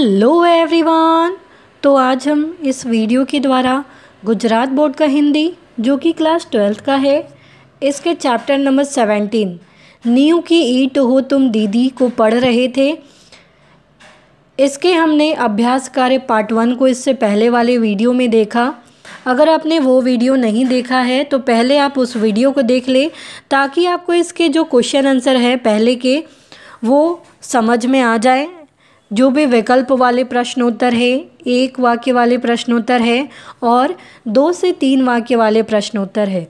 hello everyone तो आज हम इस वीडियो के द्वारा गुजरात बोर्ड का हिंदी जो कि क्लास ट्वेल्थ का है इसके चैप्टर नंबर सेवेंटीन न्यू की ईट हो तुम दीदी को पढ़ रहे थे इसके हमने अभ्यास कार्य पार्ट वन को इससे पहले वाले वीडियो में देखा अगर आपने वो वीडियो नहीं देखा है तो पहले आप उस वीडियो को देख लें ताकि आपको इसके जो क्वेश्चन आंसर है पहले के वो समझ में आ जाए जो भी विकल्प वाले प्रश्नोत्तर है एक वाक्य वाले प्रश्नोत्तर है और दो से तीन वाक्य वाले प्रश्नोत्तर है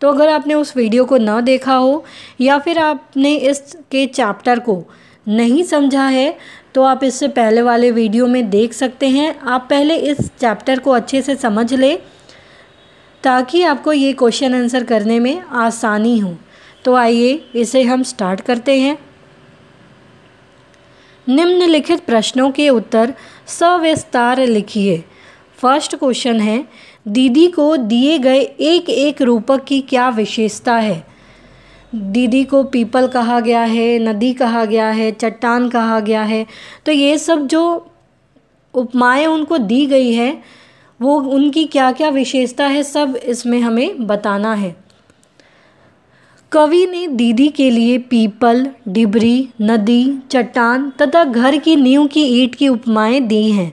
तो अगर आपने उस वीडियो को ना देखा हो या फिर आपने इसके चैप्टर को नहीं समझा है तो आप इससे पहले वाले वीडियो में देख सकते हैं आप पहले इस चैप्टर को अच्छे से समझ लें ताकि आपको ये क्वेश्चन आंसर करने में आसानी हो तो आइए इसे हम स्टार्ट करते हैं निम्नलिखित प्रश्नों के उत्तर सविस्तार लिखिए फर्स्ट क्वेश्चन है दीदी को दिए गए एक एक रूपक की क्या विशेषता है दीदी को पीपल कहा गया है नदी कहा गया है चट्टान कहा गया है तो ये सब जो उपमाएँ उनको दी गई है वो उनकी क्या क्या विशेषता है सब इसमें हमें बताना है कवि ने दीदी के लिए पीपल डिबरी नदी चट्टान तथा घर की नींव की ईट की उपमाएं दी हैं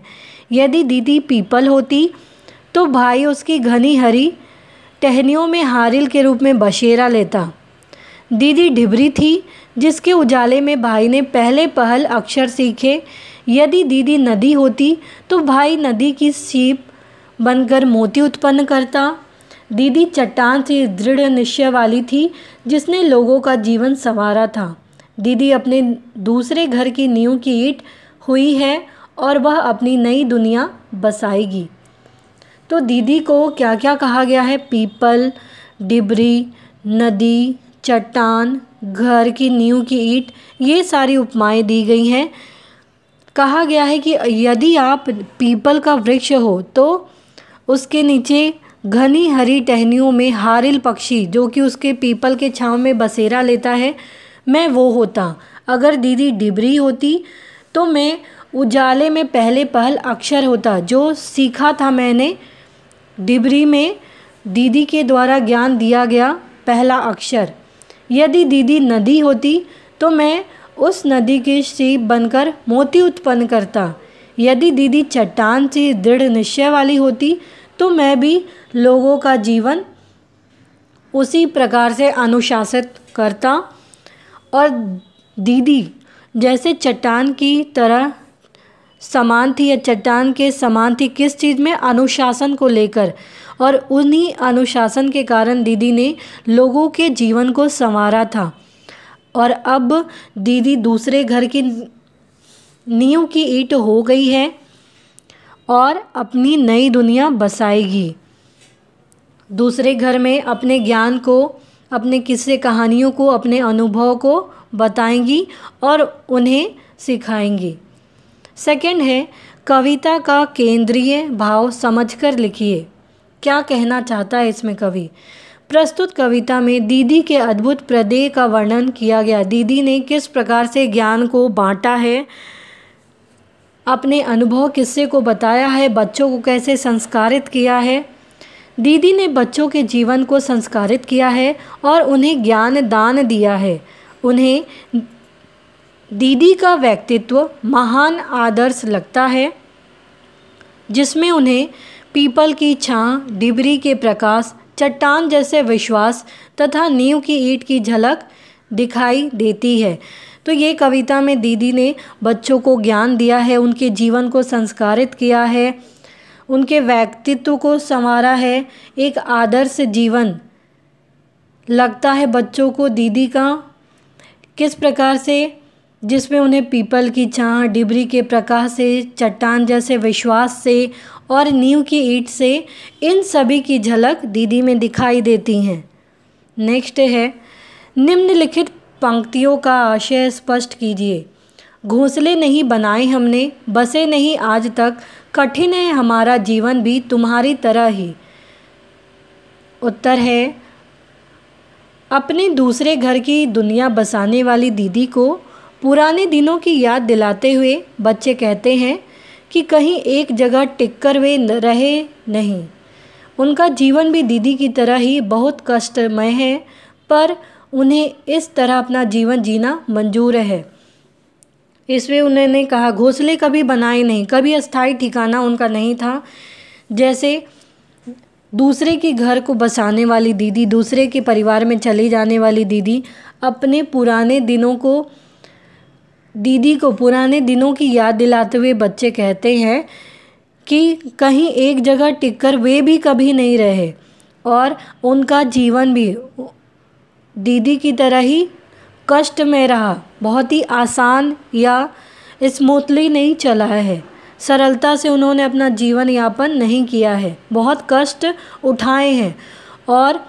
यदि दीदी पीपल होती तो भाई उसकी घनी हरी टहनियों में हारिल के रूप में बशेरा लेता दीदी ढिबरी थी जिसके उजाले में भाई ने पहले पहल अक्षर सीखे यदि दीदी नदी होती तो भाई नदी की सीप बनकर मोती उत्पन्न करता दीदी चट्टान से दृढ़ निश्चय वाली थी जिसने लोगों का जीवन संवारा था दीदी अपने दूसरे घर की नींव की ईट हुई है और वह अपनी नई दुनिया बसाएगी तो दीदी को क्या क्या कहा गया है पीपल डिबरी नदी चट्टान घर की नींव की ईट ये सारी उपमाएं दी गई हैं कहा गया है कि यदि आप पीपल का वृक्ष हो तो उसके नीचे घनी हरी टहनियों में हारिल पक्षी जो कि उसके पीपल के छांव में बसेरा लेता है मैं वो होता अगर दीदी डिबरी होती तो मैं उजाले में पहले पहल अक्षर होता जो सीखा था मैंने डिबरी में दीदी के द्वारा ज्ञान दिया गया पहला अक्षर यदि दीदी नदी होती तो मैं उस नदी के सीप बनकर मोती उत्पन्न करता यदि दीदी चट्टान से दृढ़ निश्चय वाली होती तो मैं भी लोगों का जीवन उसी प्रकार से अनुशासित करता और दीदी जैसे चट्टान की तरह समान थी या चट्टान के समान थी किस चीज़ में अनुशासन को लेकर और उन्हीं अनुशासन के कारण दीदी ने लोगों के जीवन को संवारा था और अब दीदी दूसरे घर की नींव की ईट हो गई है और अपनी नई दुनिया बसाएगी दूसरे घर में अपने ज्ञान को अपने किस्से कहानियों को अपने अनुभव को बताएंगी और उन्हें सिखाएंगी सेकंड है कविता का केंद्रीय भाव समझकर लिखिए क्या कहना चाहता है इसमें कवि प्रस्तुत कविता में दीदी के अद्भुत प्रदेय का वर्णन किया गया दीदी ने किस प्रकार से ज्ञान को बांटा है अपने अनुभव किस्से को बताया है बच्चों को कैसे संस्कारित किया है दीदी ने बच्चों के जीवन को संस्कारित किया है और उन्हें ज्ञान दान दिया है उन्हें दीदी का व्यक्तित्व महान आदर्श लगता है जिसमें उन्हें पीपल की छाँ डिबरी के प्रकाश चट्टान जैसे विश्वास तथा नींव की ईट की झलक दिखाई देती है तो ये कविता में दीदी ने बच्चों को ज्ञान दिया है उनके जीवन को संस्कारित किया है उनके व्यक्तित्व को संवारा है एक आदर्श जीवन लगता है बच्चों को दीदी का किस प्रकार से जिसमें उन्हें पीपल की छाँ डिबरी के प्रकाश से चट्टान जैसे विश्वास से और नींव की ईट से इन सभी की झलक दीदी में दिखाई देती हैं नेक्स्ट है निम्नलिखित पंक्तियों का आशय स्पष्ट कीजिए घोंसले नहीं बनाए हमने बसे नहीं आज तक कठिन है हमारा जीवन भी तुम्हारी तरह ही उत्तर है अपने दूसरे घर की दुनिया बसाने वाली दीदी को पुराने दिनों की याद दिलाते हुए बच्चे कहते हैं कि कहीं एक जगह टिक कर वे रहे नहीं उनका जीवन भी दीदी की तरह ही बहुत कष्टमय है पर उन्हें इस तरह अपना जीवन जीना मंजूर है इसमें उन्होंने कहा घोंसले कभी बनाए नहीं कभी अस्थाई ठिकाना उनका नहीं था जैसे दूसरे के घर को बसाने वाली दीदी दूसरे के परिवार में चली जाने वाली दीदी अपने पुराने दिनों को दीदी को पुराने दिनों की याद दिलाते हुए बच्चे कहते हैं कि कहीं एक जगह टिककर वे भी कभी नहीं रहे और उनका जीवन भी दीदी की तरह ही कष्ट में रहा बहुत ही आसान या स्मूथली नहीं चला है सरलता से उन्होंने अपना जीवन यापन नहीं किया है बहुत कष्ट उठाए हैं और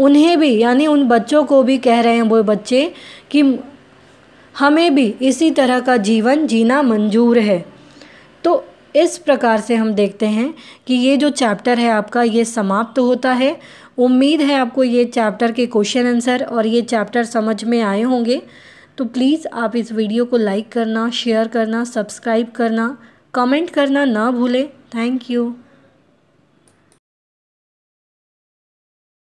उन्हें भी यानी उन बच्चों को भी कह रहे हैं वो बच्चे कि हमें भी इसी तरह का जीवन जीना मंजूर है तो इस प्रकार से हम देखते हैं कि ये जो चैप्टर है आपका ये समाप्त होता है उम्मीद है आपको ये चैप्टर के क्वेश्चन आंसर और ये चैप्टर समझ में आए होंगे तो प्लीज़ आप इस वीडियो को लाइक करना शेयर करना सब्सक्राइब करना कमेंट करना ना भूलें थैंक यू